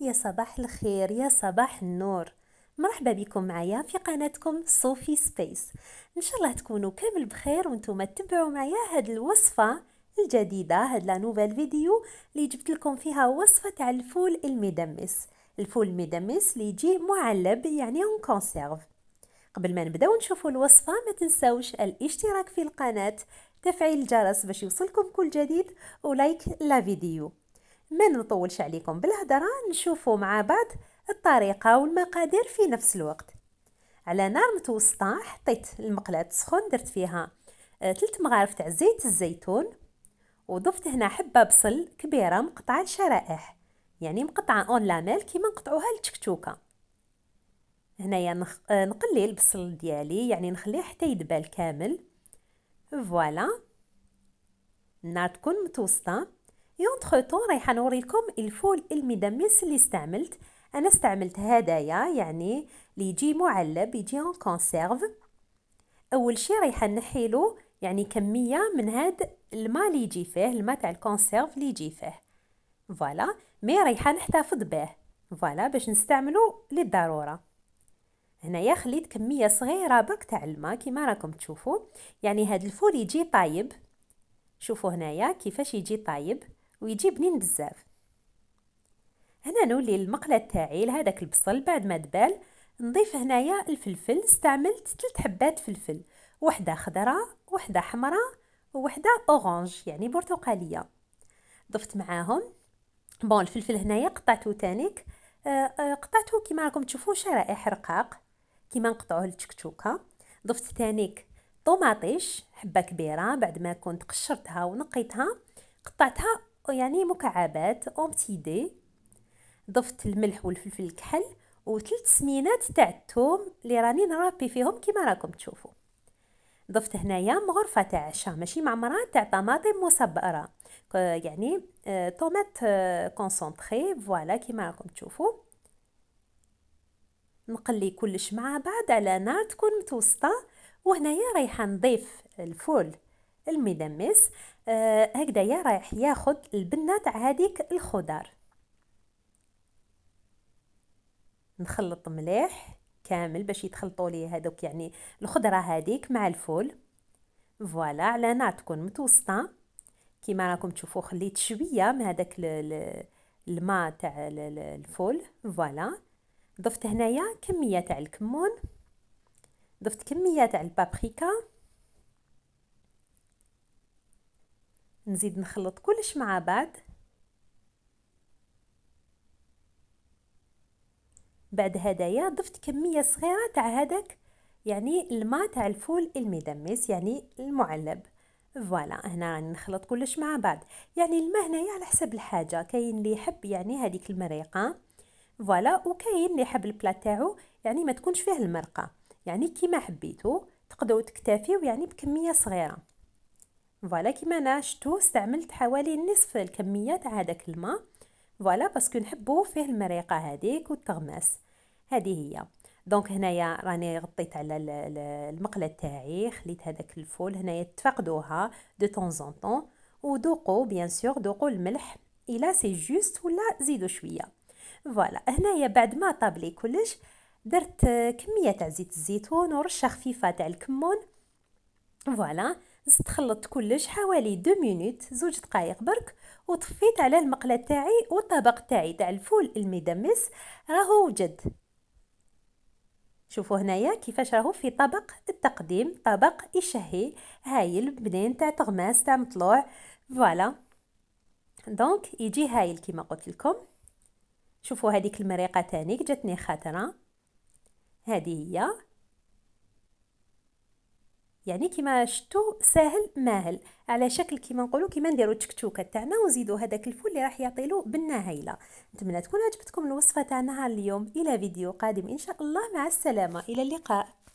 يا صباح الخير يا صباح النور مرحبا بكم معايا في قناتكم صوفي سبيس ان شاء الله تكونوا كامل بخير وانتم تتبعوا معايا هاد الوصفه الجديده هاد لا نوفال فيديو اللي جبت لكم فيها وصفه تاع الفول المدمس الفول المدمس اللي يجي معلب يعني اون كونسيرف قبل ما نبداو نشوفوا الوصفه ما تنساوش الاشتراك في القناه تفعيل الجرس باش يوصلكم كل جديد ولايك لا فيديو ما نطولش عليكم بالهضره نشوفوا مع بعض الطريقه والمقادير في نفس الوقت على نار متوسطه حطيت المقلاة سخون درت فيها آه، تلت مغارف تاع زيت الزيتون وضفت هنا حبه بصل كبيره مقطعه لشرائح يعني مقطعه اون لاميل كيما نقطعوها للتكتوكه هنايا نخ... آه، نقلي البصل ديالي يعني نخليه حتى يدبل كامل فوالا النار تكون متوسطه يونتخ طون رايحه نوريكم الفول المدمس اللي استعملت انا استعملت هدايا يعني اللي يجي معلب يجي اون كونسيرف اول شي رايحه نحيلو يعني كميه من هاد الماء اللي يجي فيه الماء تاع الكونسيرف اللي يجي فيه فوالا مي رايحه نحتفظ به فوالا باش نستعملو للضروره هنايا خليت كميه صغيره برك تاع الماء كيما راكم تشوفو يعني هاد الفول يجي طايب شوفوا هنايا كيفاش يجي طايب ويجي بنين بزاف هنا نولي المقله تاعي لهذاك البصل بعد ما دبال نضيف هنايا الفلفل استعملت ثلاث حبات فلفل وحده خضراء وحده حمراء وحده اورانج يعني برتقاليه ضفت معاهم بون الفلفل هنايا قطعته تانيك آه، آه، قطعته كيما راكم تشوفوا شرائح رقاق كيما نقطعوه للتكتوكه ضفت تانيك طوماطيش حبه كبيره بعد ما كنت قشرتها ونقيتها قطعتها يعني مكعبات اون دي ضفت الملح والفلفل الكحل وثلاث سمينات تاع الثوم اللي راني نرابي فيهم كيما راكم تشوفوا ضفت هنايا مغرفه تاع عشا ماشي معمره تاع طماطم مصبره يعني آه، طوماط كونسونطري آه، فوالا كيما راكم تشوفوا نقلي كلش مع بعض على نار تكون متوسطه وهنايا رايحه نضيف الفول المدمس آه هكذايا رايح ياخد البنه تاع هذيك الخضر نخلط مليح كامل باش يتخلطوا لي هذوك يعني الخضره هذيك مع الفول فوالا على نار تكون متوسطه كيما راكم تشوفوا خليت شويه من هذاك الماء تاع الفول فوالا ضفت هنايا كميه تاع الكمون ضفت كميه تاع البابريكا نزيد نخلط كلش مع بعض بعد هدايا ضفت كميه صغيره تاع هذاك يعني الماء تاع الفول المدمس يعني المعلب فوالا هنا نخلط كلش مع بعض يعني الماء هنايا على حسب الحاجه كاين اللي يحب يعني هذيك المريقه فوالا وكاين اللي يحب البلات تاعو يعني ما تكونش فيه المرقه يعني كيما حبيتو تقدروا تكتفيو يعني بكميه صغيره فوالا كيما انا شتو استعملت حوالي نصف الكميه تاع هذاك الماء فوالا باسكو نحبو فيه المريقه هذيك والتغماس هذه هي دونك هنايا راني غطيت على المقله تاعي خليت هذاك الفول هنايا تفقدوها دو طون زون طون ودوقوا بيان سور دوقوا الملح الا سي جوست ولا زيدوا شويه فوالا هنايا بعد ما طابلي كلش درت كميه تاع زيت الزيتون ورشه خفيفه تاع الكمون فوالا زدت خلطت كلش حوالي دو مينوت زوج دقائق برك وطفيت على المقله تاعي والطبق تاعي تاع الفول المدمس راهو وجد شوفوا هنايا كيفاش راهو في طبق التقديم طبق يشهي هايل بنين تاع تغماس تاع مطلوع فوالا دونك يجي هايل كيما قلت لكم شوفوا هذيك المريقه تانيك جاتني خاطره هذه هي يعني كيما شتو ساهل ماهل على شكل كيما نقولوا كيما نديروا التكتوكه تاعنا ونزيدوا هذاك الفول اللي راح يعطي له هايله نتمنى تكون عجبتكم الوصفه تاع نهار اليوم الى فيديو قادم ان شاء الله مع السلامه الى اللقاء